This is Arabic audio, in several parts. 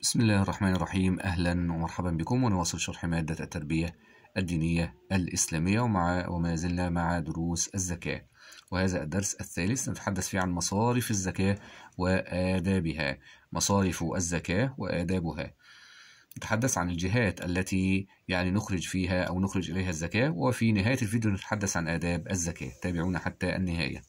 بسم الله الرحمن الرحيم أهلا ومرحبا بكم ونواصل شرح مادة التربية الدينية الإسلامية ومع وما زلنا مع دروس الزكاة وهذا الدرس الثالث نتحدث فيه عن مصارف الزكاة وآدابها مصارف الزكاة وآدابها نتحدث عن الجهات التي يعني نخرج فيها أو نخرج إليها الزكاة وفي نهاية الفيديو نتحدث عن آداب الزكاة تابعونا حتى النهاية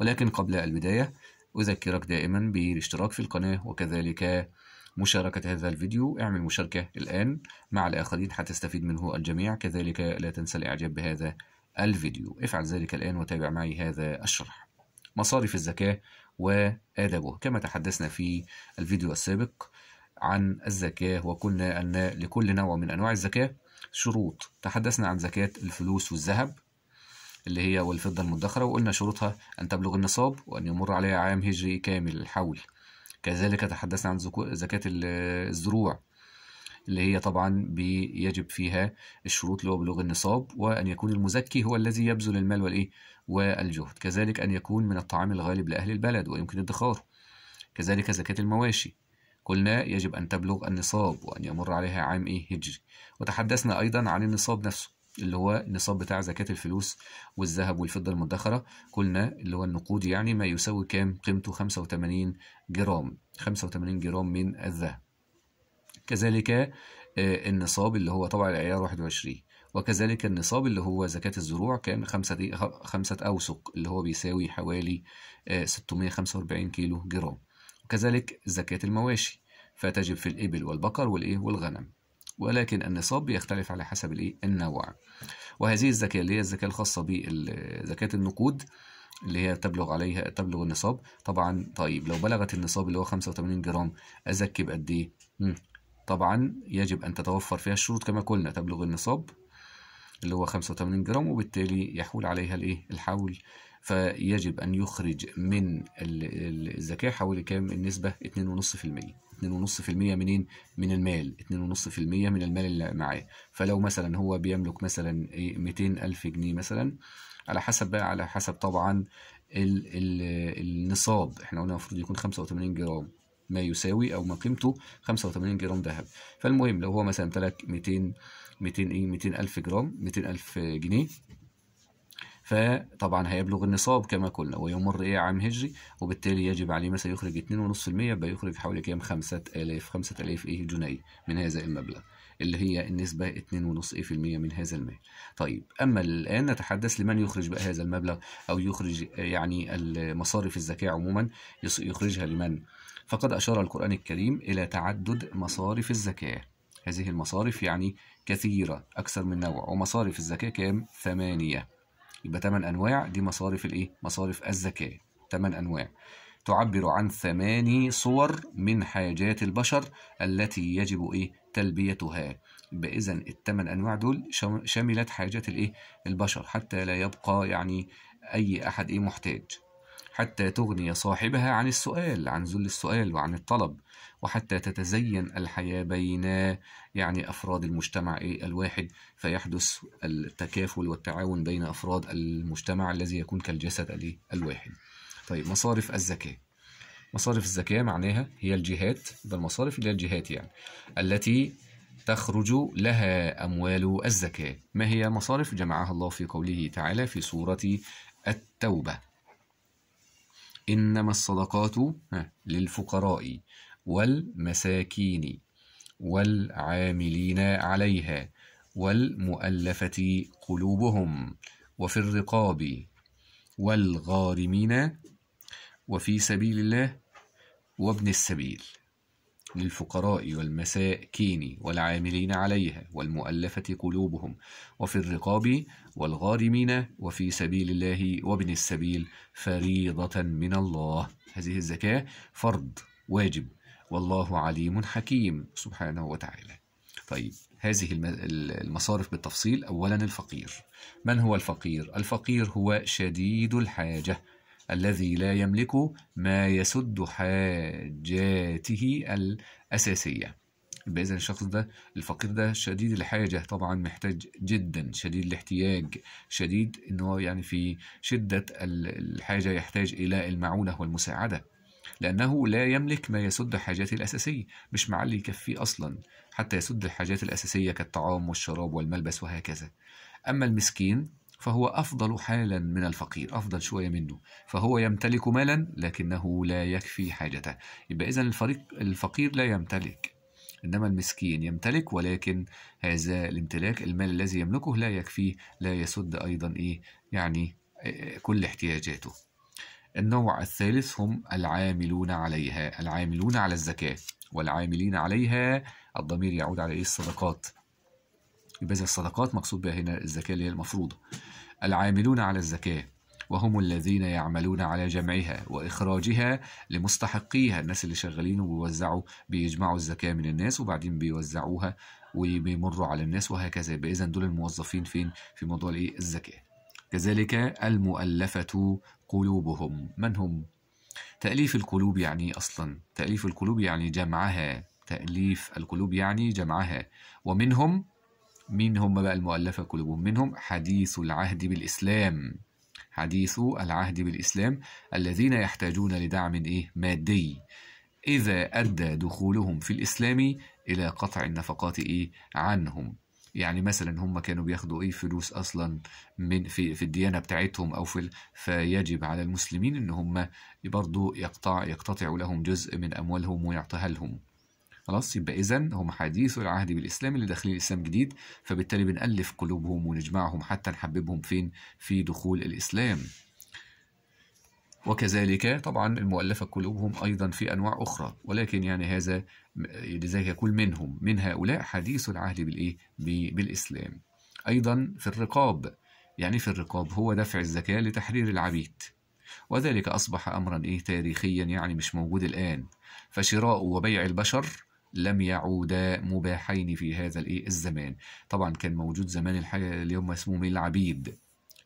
ولكن قبل البداية أذكرك دائما بالاشتراك في القناة وكذلك مشاركة هذا الفيديو اعمل مشاركة الآن مع الآخرين حتى تستفيد منه الجميع كذلك لا تنسى الإعجاب بهذا الفيديو افعل ذلك الآن وتابع معي هذا الشرح مصارف الزكاة وآدابه كما تحدثنا في الفيديو السابق عن الزكاة وقلنا أن لكل نوع من أنواع الزكاة شروط تحدثنا عن زكاة الفلوس والذهب اللي هي والفضة المدخرة وقلنا شروطها أن تبلغ النصاب وأن يمر عليها عام هجري كامل الحول كذلك تحدثنا عن زكاة الزروع اللي هي طبعا بيجب فيها الشروط اللي هو بلوغ النصاب وأن يكون المزكي هو الذي يبذل المال والإيه والجهد كذلك أن يكون من الطعام الغالب لأهل البلد ويمكن ادخاره كذلك زكاة المواشي قلنا يجب أن تبلغ النصاب وأن يمر عليها عام إيه هجري وتحدثنا أيضا عن النصاب نفسه اللي هو النصاب بتاع زكاة الفلوس والذهب والفضة المدخرة قلنا اللي هو النقود يعني ما يساوي كام قيمته 85 جرام 85 جرام من الذهب كذلك آه، النصاب اللي هو طبعا العيار 21 وكذلك النصاب اللي هو زكاة الزروع كان خمسة, خمسة أوسق اللي هو بيساوي حوالي 645 آه، كيلو جرام وكذلك زكاة المواشي فتجب في الإبل والبقر والإيه والغنم ولكن النصاب بيختلف على حسب الايه النوع وهذه الزكاه اللي هي الزكاه الخاصه بزكاه النقود اللي هي تبلغ عليها تبلغ النصاب طبعا طيب لو بلغت النصاب اللي هو 85 جرام ازكي بقد ايه طبعا يجب ان تتوفر فيها الشروط كما قلنا تبلغ النصاب اللي هو 85 جرام وبالتالي يحول عليها الايه الحول فيجب ان يخرج من الزكاه حوالي كام النسبه 2.5% 2.5% منين؟ من المال 2.5% من المال اللي معاه فلو مثلا هو بيملك مثلا 200 إيه، ألف جنيه مثلا على حسب بقى على حسب طبعا الـ الـ النصاب احنا قلنا المفروض يكون 85 جرام ما يساوي او ما قيمته 85 جرام ذهب فالمهم لو هو مثلا امتلك 200 200 ايه 200 الف جرام 200 الف جنيه فطبعا هيبلغ النصاب كما قلنا ويمر ايه عام هجري وبالتالي يجب عليه مثلا يخرج 2.5% يبقى يخرج حوالي كام 5000 5000 ايه جنيه من هذا المبلغ اللي هي النسبة 2.5% إيه من هذا المال طيب أما الآن نتحدث لمن يخرج بقى هذا المبلغ أو يخرج يعني المصارف الزكاة عموما يخرجها لمن فقد أشار القرآن الكريم إلى تعدد مصارف الزكاة هذه المصارف يعني كثيرة أكثر من نوع ومصارف الزكاة كام؟ ثمانية يبقى 8 انواع دي مصارف الايه مصارف الزكاه 8 انواع تعبر عن ثماني صور من حاجات البشر التي يجب ايه تلبيتها يبقى اذا الثمان انواع دول شملت حاجات الايه البشر حتى لا يبقى يعني اي احد ايه محتاج حتى تغني صاحبها عن السؤال عن ذل السؤال وعن الطلب وحتى تتزين الحياة بين يعني أفراد المجتمع الواحد فيحدث التكافل والتعاون بين أفراد المجتمع الذي يكون كالجسد الواحد طيب مصارف الزكاة مصارف الزكاة معناها هي الجهات ده المصارف اللي هي الجهات يعني التي تخرج لها أموال الزكاة ما هي مصارف جمعها الله في قوله تعالى في سورة التوبة إنما الصدقات للفقراء والمساكين والعاملين عليها والمؤلفة قلوبهم وفي الرقاب والغارمين وفي سبيل الله وابن السبيل للفقراء والمساكين والعاملين عليها والمؤلفة قلوبهم وفي الرقاب والغارمين وفي سبيل الله وابن السبيل فريضة من الله هذه الزكاة فرض واجب والله عليم حكيم سبحانه وتعالى طيب هذه المصارف بالتفصيل أولا الفقير من هو الفقير؟ الفقير هو شديد الحاجة الذي لا يملك ما يسد حاجاته الأساسية يبقى إذا الشخص ده الفقير ده شديد الحاجة طبعا محتاج جدا شديد الاحتياج شديد إن هو يعني في شدة الحاجة يحتاج إلى المعونة والمساعدة لأنه لا يملك ما يسد حاجاته الأساسية مش معلي يكفيه أصلا حتى يسد الحاجات الأساسية كالطعام والشراب والملبس وهكذا أما المسكين فهو أفضل حالا من الفقير أفضل شوية منه فهو يمتلك مالا لكنه لا يكفي حاجته يبقى إذا الفقير لا يمتلك إنما المسكين يمتلك ولكن هذا الامتلاك المال الذي يملكه لا يكفيه لا يسد أيضا إيه يعني آه، كل احتياجاته النوع الثالث هم العاملون عليها العاملون على الزكاة والعاملين عليها الضمير يعود على إيه الصدقات يبقى إذا الصدقات مقصود بها هنا الزكاة اللي هي المفروضة العاملون على الزكاة وهم الذين يعملون على جمعها وإخراجها لمستحقيها الناس اللي شغالين وبيوزعوا بيجمعوا الزكاة من الناس وبعدين بيوزعوها وبيمروا على الناس وهكذا يبقى إذا دول الموظفين فين في موضوع الإيه الزكاة كذلك المؤلفة قلوبهم من هم؟ تأليف القلوب يعني أصلا تأليف القلوب يعني جمعها تأليف القلوب يعني جمعها ومنهم مين هم بقى المؤلفة قلوبهم منهم حديث العهد بالإسلام حديث العهد بالإسلام الذين يحتاجون لدعم إيه؟ مادي إذا أدى دخولهم في الإسلام إلى قطع النفقات إيه؟ عنهم يعني مثلا هم كانوا بياخدوا ايه فلوس اصلا من في في الديانه بتاعتهم او في فيجب على المسلمين ان هم برضه يقطع يقتطعوا لهم جزء من اموالهم ويعطيها لهم خلاص يبقى إذا هم حديث العهد بالإسلام اللي داخلين الإسلام جديد فبالتالي بنألف قلوبهم ونجمعهم حتى نحببهم فين في دخول الإسلام وكذلك طبعا المؤلفة قلوبهم أيضا في أنواع أخرى ولكن يعني هذا لذلك يقول منهم من هؤلاء حديث العهد بالإيه؟ بالإسلام أيضا في الرقاب يعني في الرقاب هو دفع الزكاة لتحرير العبيد وذلك أصبح أمرا إيه تاريخيا يعني مش موجود الآن فشراء وبيع البشر لم يعودا مباحين في هذا الايه الزمان طبعا كان موجود زمان الحاجه اللي هم اسمهم العبيد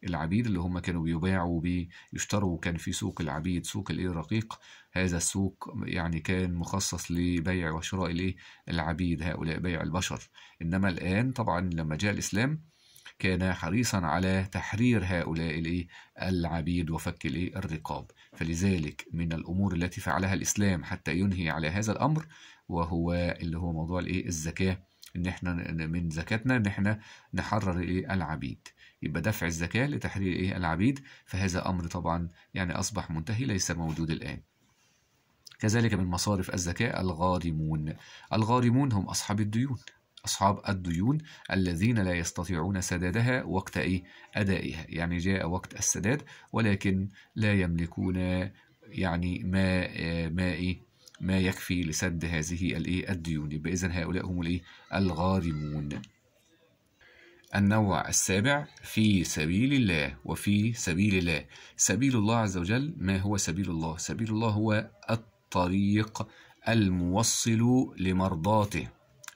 العبيد اللي هم كانوا بيباعوا بيشتروا كان في سوق العبيد سوق الايه الرقيق هذا السوق يعني كان مخصص لبيع وشراء الايه العبيد هؤلاء بيع البشر انما الان طبعا لما جاء الاسلام كان حريصا على تحرير هؤلاء الايه العبيد وفك الايه الرقاب فلذلك من الامور التي فعلها الاسلام حتى ينهي على هذا الامر وهو اللي هو موضوع الايه الزكاه ان احنا من زكاتنا ان احنا نحرر ايه العبيد يبقى دفع الزكاه لتحرير ايه العبيد فهذا امر طبعا يعني اصبح منتهي ليس موجود الان كذلك من مصارف الزكاه الغارمون الغارمون هم اصحاب الديون أصحاب الديون الذين لا يستطيعون سدادها وقت إيه؟ أدائها يعني جاء وقت السداد ولكن لا يملكون يعني ما ما إيه؟ ما يكفي لسد هذه الايه الديون يبقى اذا هؤلاء هم الايه الغارمون النوع السابع في سبيل الله وفي سبيل الله سبيل الله عز وجل ما هو سبيل الله سبيل الله هو الطريق الموصل لمرضاته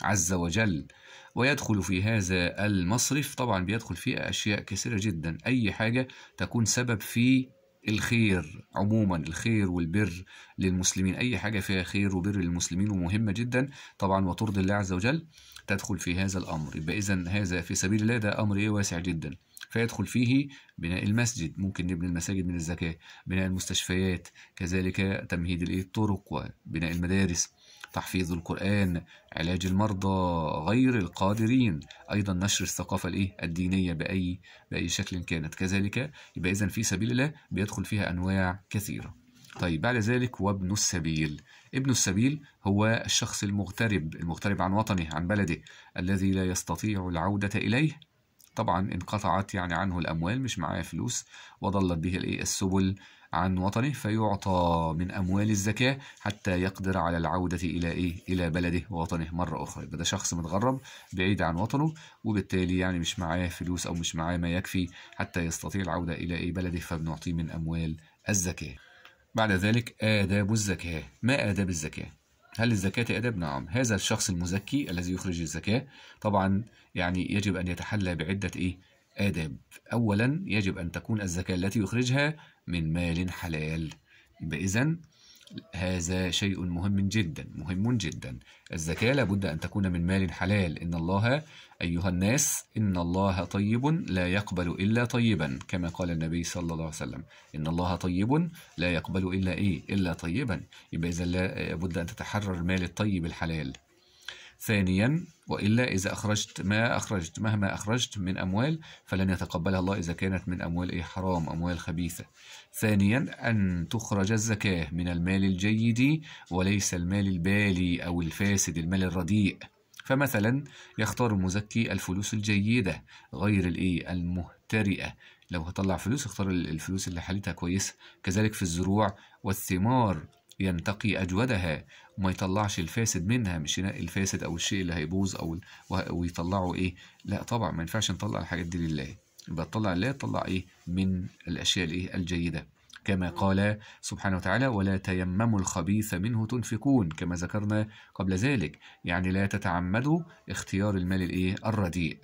عز وجل ويدخل في هذا المصرف طبعا بيدخل فيه أشياء كثيرة جدا أي حاجة تكون سبب في الخير عموما الخير والبر للمسلمين أي حاجة فيها خير وبر للمسلمين ومهمة جدا طبعا وترضي الله عز وجل تدخل في هذا الأمر يبقى إذا هذا في سبيل الله ده أمر إيه واسع جدا فيدخل فيه بناء المسجد ممكن نبني المساجد من الزكاة بناء المستشفيات كذلك تمهيد الطرق وبناء المدارس تحفيظ القرآن علاج المرضى غير القادرين أيضا نشر الثقافة الإيه؟ الدينية بأي, بأي شكل كانت كذلك يبقى إذن في سبيل الله بيدخل فيها أنواع كثيرة طيب بعد ذلك وابن السبيل ابن السبيل هو الشخص المغترب المغترب عن وطنه عن بلده الذي لا يستطيع العودة إليه طبعا انقطعت يعني عنه الأموال مش معاه فلوس وضلت به السبل عن وطنه فيعطى من أموال الزكاة حتى يقدر على العودة إلى إيه؟ إلى بلده ووطنه مرة أخرى يبقى ده شخص متغرب بعيد عن وطنه وبالتالي يعني مش معاه فلوس أو مش معاه ما يكفي حتى يستطيع العودة إلى إيه بلده فبنعطيه من أموال الزكاة بعد ذلك آداب الزكاة ما آداب الزكاة؟ هل الزكاة أدب؟ نعم هذا الشخص المزكي الذي يخرج الزكاة طبعا يعني يجب أن يتحلى بعدة إيه؟ آداب أولا يجب أن تكون الزكاة التي يخرجها من مال حلال إذا هذا شيء مهم جدا مهم جدا الزكاة لابد أن تكون من مال حلال إن الله أيها الناس إن الله طيب لا يقبل إلا طيبا كما قال النبي صلى الله عليه وسلم إن الله طيب لا يقبل إلا إيه إلا طيبا يبقى إذا لابد أن تتحرر مال الطيب الحلال ثانيا وإلا إذا أخرجت ما أخرجت مهما أخرجت من أموال فلن يتقبلها الله إذا كانت من أموال إيه حرام أموال خبيثة ثانيا أن تخرج الزكاة من المال الجيد وليس المال البالي أو الفاسد المال الرديء فمثلا يختار المزكي الفلوس الجيدة غير الإيه المهترئة لو هطلع فلوس اختار الفلوس اللي حالتها كويسة كذلك في الزروع والثمار ينتقي أجودها وما يطلعش الفاسد منها مش ينقي الفاسد أو الشيء اللي هيبوظ أو ويطلعه إيه لا طبعا ما ينفعش نطلع الحاجات دي لله يبقى تطلع لله تطلع إيه من الأشياء الإيه الجيدة كما قال سبحانه وتعالى ولا تيمموا الخبيث منه تنفقون كما ذكرنا قبل ذلك يعني لا تتعمدوا اختيار المال الإيه الرديء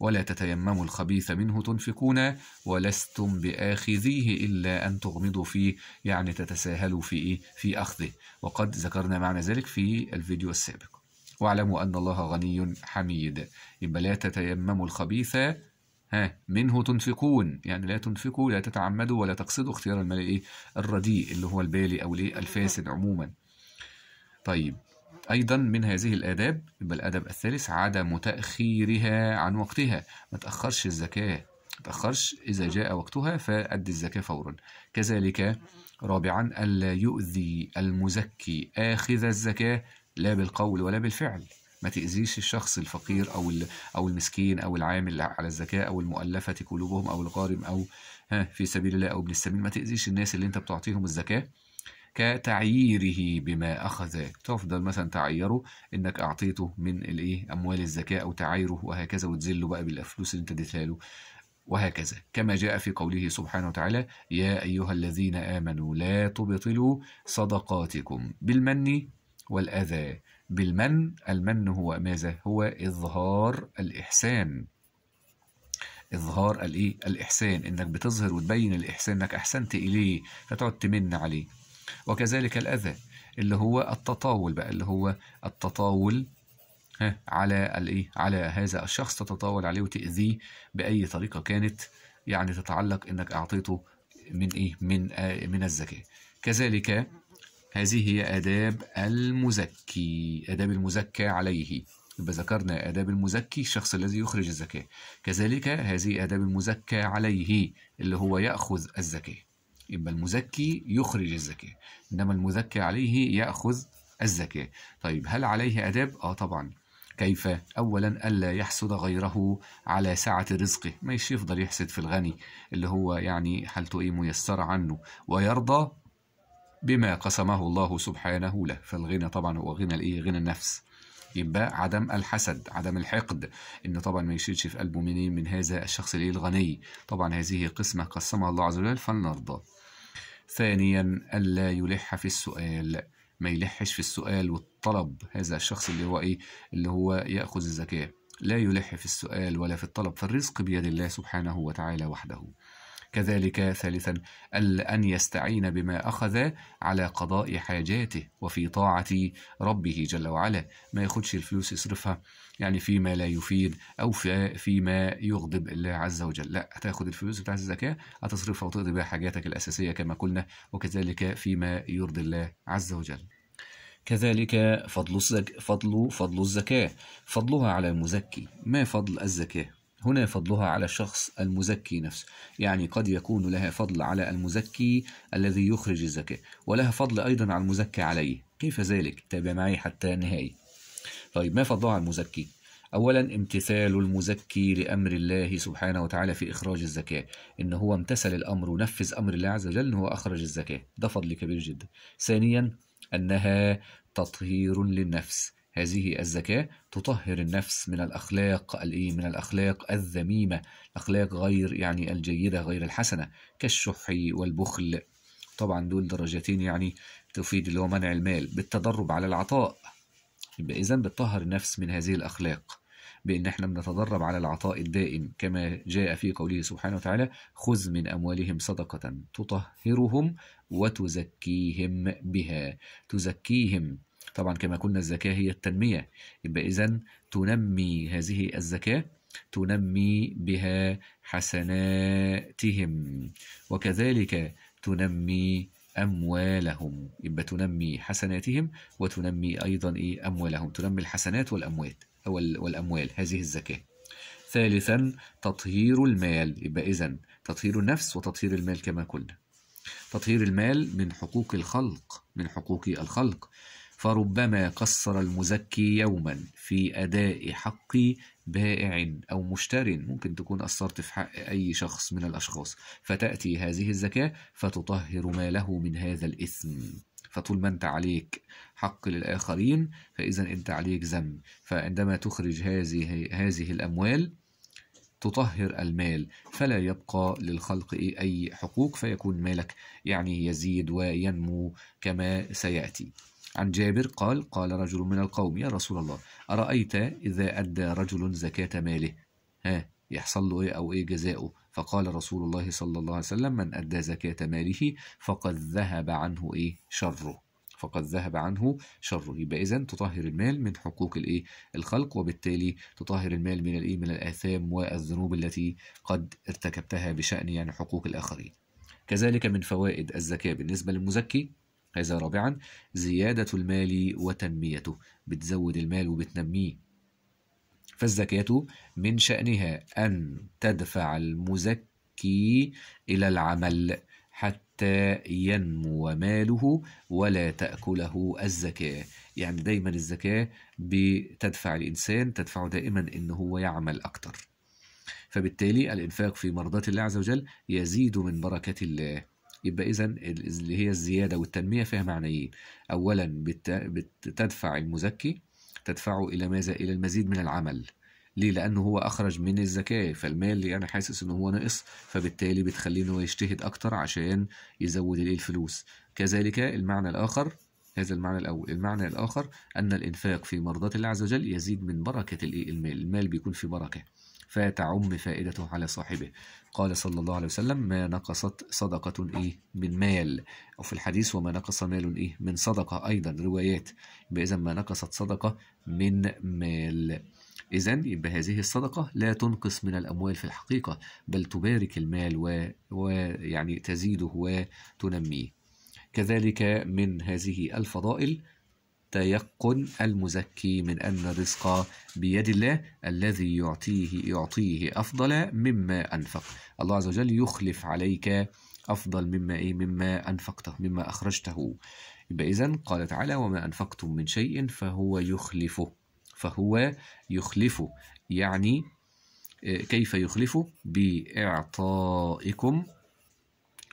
ولا تتيمموا الخبيث منه تنفقون ولستم بآخذيه إلا أن تغمضوا فيه يعني تتساهلوا في إيه؟ في أخذه وقد ذكرنا معنى ذلك في الفيديو السابق واعلموا أن الله غني حميد يبقى لا تتيمموا الخبيث ها منه تنفقون يعني لا تنفقوا لا تتعمدوا ولا تقصدوا اختيار المال ايه الرديء اللي هو البالي او الايه الفاسد عموما طيب أيضا من هذه الآداب يبقى الأدب الثالث عدم تأخيرها عن وقتها ما تأخرش الزكاة ما تأخرش إذا جاء وقتها فأدي الزكاة فورا كذلك رابعا ألا يؤذي المزكي آخذ الزكاة لا بالقول ولا بالفعل ما تأذيش الشخص الفقير أو أو المسكين أو العامل على الزكاة أو المؤلفة قلوبهم أو الغارم أو ها في سبيل الله أو ابن السبيل ما تأذيش الناس اللي أنت بتعطيهم الزكاة كتعييره بما أخذ تفضل مثلا تعيره إنك أعطيته من الإيه أموال الزكاة أو تعايره وهكذا وتذله بقى بالفلوس اللي أنت دثاله وهكذا كما جاء في قوله سبحانه وتعالى يا أيها الذين آمنوا لا تبطلوا صدقاتكم بالمن والأذى بالمن المن هو ماذا هو إظهار الإحسان إظهار الإيه؟ الإحسان إنك بتظهر وتبين الإحسان إنك أحسنت إليه فتقعد تمن عليه وكذلك الأذى اللي هو التطاول بقى اللي هو التطاول على الايه على هذا الشخص تتطاول عليه وتأذيه بأي طريقة كانت يعني تتعلق انك اعطيته من ايه من آه من الزكاة كذلك هذه هي آداب المزكي آداب المزكى عليه يبقى ذكرنا آداب المزكي الشخص الذي يخرج الزكاة كذلك هذه آداب المزكى عليه اللي هو يأخذ الزكاة يبقى المزكي يخرج الزكاة إنما المزكي عليه يأخذ الزكاة طيب هل عليه أداب؟ آه طبعا كيف أولا ألا يحسد غيره على سعة رزقه ما يفضل يحسد في الغني اللي هو يعني حالته إيه ميسرة عنه ويرضى بما قسمه الله سبحانه له فالغنى طبعا هو غنى الإيه غنى النفس يبقى عدم الحسد عدم الحقد ان طبعا ما يشيلش في قلبه منين من هذا الشخص الايه الغني طبعا هذه قسمه قسمها الله عز وجل فلنرضى ثانيا ألا يلح في السؤال ما يلحش في السؤال والطلب هذا الشخص اللي هو إيه اللي هو يأخذ الزكاة لا يلح في السؤال ولا في الطلب فالرزق بيد الله سبحانه وتعالى وحده كذلك ثالثا أن يستعين بما أخذ على قضاء حاجاته وفي طاعة ربه جل وعلا ما ياخدش الفلوس يصرفها يعني فيما لا يفيد أو في فيما يغضب الله عز وجل لا هتاخد الفلوس بتاعت الزكاة هتصرفها وتقضي بها حاجاتك الأساسية كما قلنا وكذلك فيما يرضي الله عز وجل كذلك فضل, الزكاة فضل فضل الزكاة فضلها على المزكي ما فضل الزكاة هنا فضلها على الشخص المزكي نفسه يعني قد يكون لها فضل على المزكي الذي يخرج الزكاة ولها فضل أيضا على المزكي عليه كيف ذلك؟ تابع معي حتى النهاية طيب ما فضلها على المزكي؟ أولا امتثال المزكي لأمر الله سبحانه وتعالى في إخراج الزكاة إن هو امتثل الأمر ونفذ أمر الله عز وجل هو أخرج الزكاة ده فضل كبير جدا ثانيا أنها تطهير للنفس هذه الزكاة تطهر النفس من الأخلاق الإيه من الأخلاق الذميمة الأخلاق غير يعني الجيدة غير الحسنة كالشح والبخل طبعا دول درجتين يعني تفيد اللي هو منع المال بالتدرب على العطاء يبقى إذا بتطهر النفس من هذه الأخلاق بأن احنا بنتدرب على العطاء الدائم كما جاء في قوله سبحانه وتعالى خذ من أموالهم صدقة تطهرهم وتزكيهم بها تزكيهم طبعا كما قلنا الزكاة هي التنمية يبقى إذا تنمي هذه الزكاة تنمي بها حسناتهم وكذلك تنمي أموالهم يبقى تنمي حسناتهم وتنمي أيضا إيه أموالهم تنمي الحسنات والأموات أو والأموال هذه الزكاة ثالثا تطهير المال يبقى إذا تطهير النفس وتطهير المال كما قلنا تطهير المال من حقوق الخلق من حقوق الخلق فربما قصر المزكي يوما في أداء حق بائع أو مشتر ممكن تكون قصرت في حق أي شخص من الأشخاص فتأتي هذه الزكاة فتطهر ماله من هذا الإثم فطول ما أنت عليك حق للآخرين فإذا أنت عليك ذنب فعندما تخرج هذه هذه الأموال تطهر المال فلا يبقى للخلق أي حقوق فيكون مالك يعني يزيد وينمو كما سيأتي عن جابر قال قال رجل من القوم يا رسول الله أرأيت إذا أدى رجل زكاة ماله ها يحصل له إيه أو إيه جزاؤه فقال رسول الله صلى الله عليه وسلم من أدى زكاة ماله فقد ذهب عنه إيه شره فقد ذهب عنه شره يبقى إذا تطهر المال من حقوق الإيه الخلق وبالتالي تطهر المال من الإيه من الآثام والذنوب التي قد ارتكبتها بشأن يعني حقوق الآخرين كذلك من فوائد الزكاة بالنسبة للمزكي هذا رابعا زيادة المال وتنميته بتزود المال وبتنميه فالزكاة من شأنها أن تدفع المزكي إلى العمل حتى ينمو ماله ولا تأكله الزكاة يعني دايما الزكاة بتدفع الإنسان تدفعه دائما إن هو يعمل أكتر فبالتالي الإنفاق في مرضات الله عز وجل يزيد من بركة الله يبقى إذا اللي هي الزيادة والتنمية فيها معنيين أولا بتدفع المزكي تدفعه إلى ماذا؟ إلى المزيد من العمل ليه؟ لأنه هو أخرج من الزكاة فالمال اللي أنا حاسس إن هو ناقص فبالتالي بتخليه هو يجتهد أكتر عشان يزود إيه الفلوس كذلك المعنى الآخر هذا المعنى الأول المعنى الآخر أن الإنفاق في مرضات الله عز وجل يزيد من بركة المال المال بيكون في بركة فتعم فائدته على صاحبه قال صلى الله عليه وسلم ما نقصت صدقة إيه من مال أو في الحديث وما نقص مال إيه من صدقة أيضا روايات إذا ما نقصت صدقة من مال إذا يبقى هذه الصدقة لا تنقص من الأموال في الحقيقة بل تبارك المال ويعني و... يعني تزيده وتنميه كذلك من هذه الفضائل تيقن المزكي من أن الرزق بيد الله الذي يعطيه يعطيه أفضل مما أنفق الله عز وجل يخلف عليك أفضل مما إيه مما أنفقته مما أخرجته يبقى إذا قال تعالى وما أنفقتم من شيء فهو يخلفه فهو يخلفه يعني آه، كيف يخلفه بإعطائكم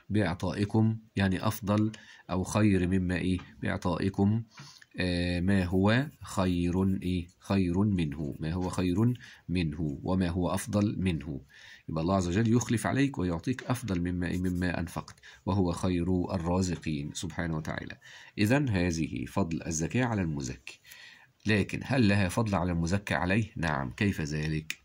بإعطائكم يعني أفضل أو خير مما إيه بإعطائكم آه، ما هو خير إيه خير منه ما هو خير منه وما هو أفضل منه يبقى الله عز وجل يخلف عليك ويعطيك أفضل مما, إيه؟ مما أنفقت وهو خير الرازقين سبحانه وتعالى إذا هذه فضل الزكاة على المزكي لكن هل لها فضل على المزكى عليه؟ نعم كيف ذلك؟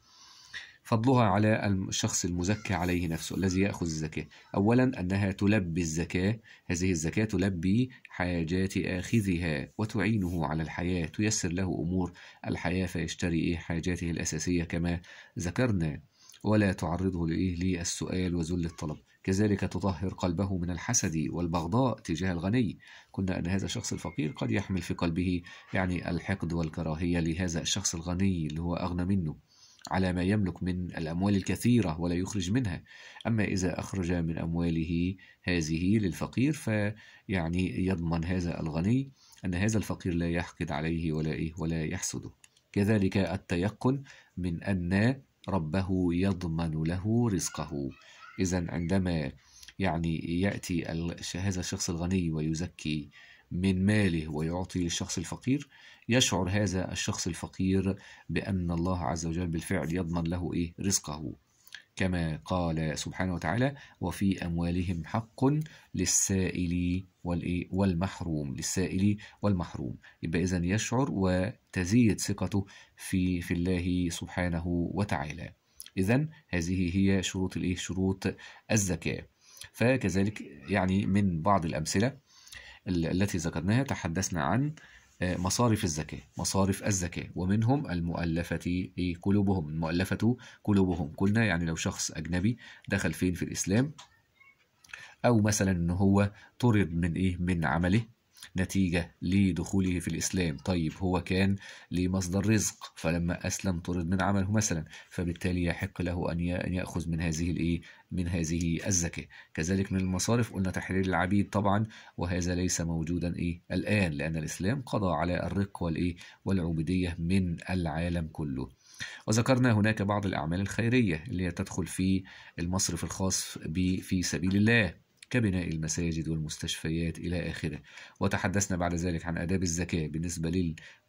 فضلها على الشخص المزكى عليه نفسه الذي يأخذ الزكاة أولا أنها تلبي الزكاة هذه الزكاة تلبي حاجات آخذها وتعينه على الحياة تيسر له أمور الحياة فيشتري إيه حاجاته الأساسية كما ذكرنا ولا تعرضه لإيه للسؤال وذل الطلب كذلك تطهر قلبه من الحسد والبغضاء تجاه الغني كنا أن هذا الشخص الفقير قد يحمل في قلبه يعني الحقد والكراهية لهذا الشخص الغني اللي هو أغنى منه على ما يملك من الأموال الكثيرة ولا يخرج منها أما إذا أخرج من أمواله هذه للفقير فيعني يضمن هذا الغني أن هذا الفقير لا يحقد عليه ولا إيه ولا يحسده كذلك التيقن من أن ربه يضمن له رزقه إذا عندما يعني يأتي هذا الشخص الغني ويزكي من ماله ويعطي للشخص الفقير يشعر هذا الشخص الفقير بأن الله عز وجل بالفعل يضمن له إيه رزقه كما قال سبحانه وتعالى وفي أموالهم حق للسائل والمحروم للسائل والمحروم يبقى إذن يشعر وتزيد ثقته في, في الله سبحانه وتعالى إذا هذه هي شروط الإيه؟ شروط الزكاة فكذلك يعني من بعض الأمثلة التي ذكرناها تحدثنا عن آه، مصارف الزكاة مصارف الزكاة ومنهم المؤلفة إيه، قلوبهم المؤلفة قلوبهم قلنا يعني لو شخص أجنبي دخل فين في الإسلام أو مثلا أنه هو طرد من إيه من عمله نتيجة لدخوله في الإسلام طيب هو كان لمصدر رزق فلما أسلم طرد من عمله مثلا فبالتالي يحق له أن يأخذ من هذه الإيه من هذه الزكاة كذلك من المصارف قلنا تحرير العبيد طبعا وهذا ليس موجودا إيه الآن لأن الإسلام قضى على الرق والإيه والعبودية من العالم كله وذكرنا هناك بعض الأعمال الخيرية اللي تدخل في المصرف الخاص في سبيل الله كبناء المساجد والمستشفيات إلى آخره وتحدثنا بعد ذلك عن آداب الزكاة بالنسبة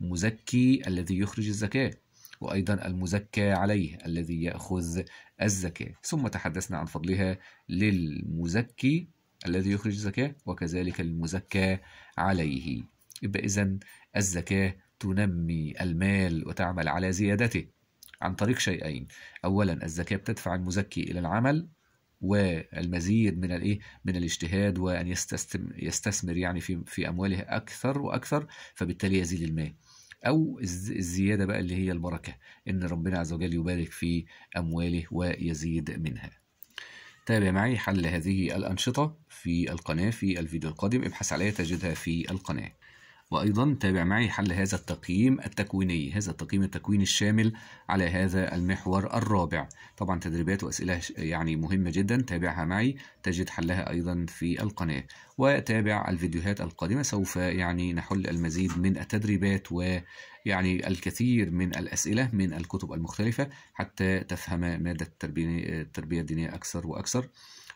للمزكي الذي يخرج الزكاة وأيضا المزكى عليه الذي يأخذ الزكاة ثم تحدثنا عن فضلها للمزكي الذي يخرج الزكاة وكذلك المزكى عليه يبقى إذا الزكاة تنمي المال وتعمل على زيادته عن طريق شيئين أولا الزكاة بتدفع المزكي إلى العمل والمزيد من الايه من الاجتهاد وان يستثمر يعني في في امواله اكثر واكثر فبالتالي يزيد المال او الزياده بقى اللي هي البركه ان ربنا عز وجل يبارك في امواله ويزيد منها تابع معي حل هذه الانشطه في القناه في الفيديو القادم ابحث عليها تجدها في القناه وأيضا تابع معي حل هذا التقييم التكويني هذا التقييم التكويني الشامل على هذا المحور الرابع طبعا تدريبات وأسئلة يعني مهمة جدا تابعها معي تجد حلها أيضا في القناة وتابع الفيديوهات القادمة سوف يعني نحل المزيد من التدريبات و يعني الكثير من الأسئلة من الكتب المختلفة حتى تفهم مادة التربية الدينية أكثر وأكثر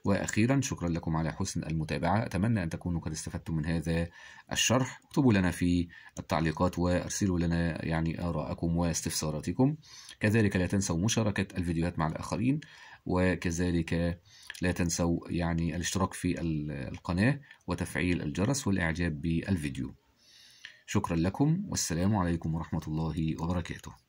واخيرا شكرا لكم على حسن المتابعه اتمنى ان تكونوا قد استفدتم من هذا الشرح اكتبوا لنا في التعليقات وارسلوا لنا يعني آراءكم واستفساراتكم كذلك لا تنسوا مشاركه الفيديوهات مع الاخرين وكذلك لا تنسوا يعني الاشتراك في القناه وتفعيل الجرس والاعجاب بالفيديو شكرا لكم والسلام عليكم ورحمه الله وبركاته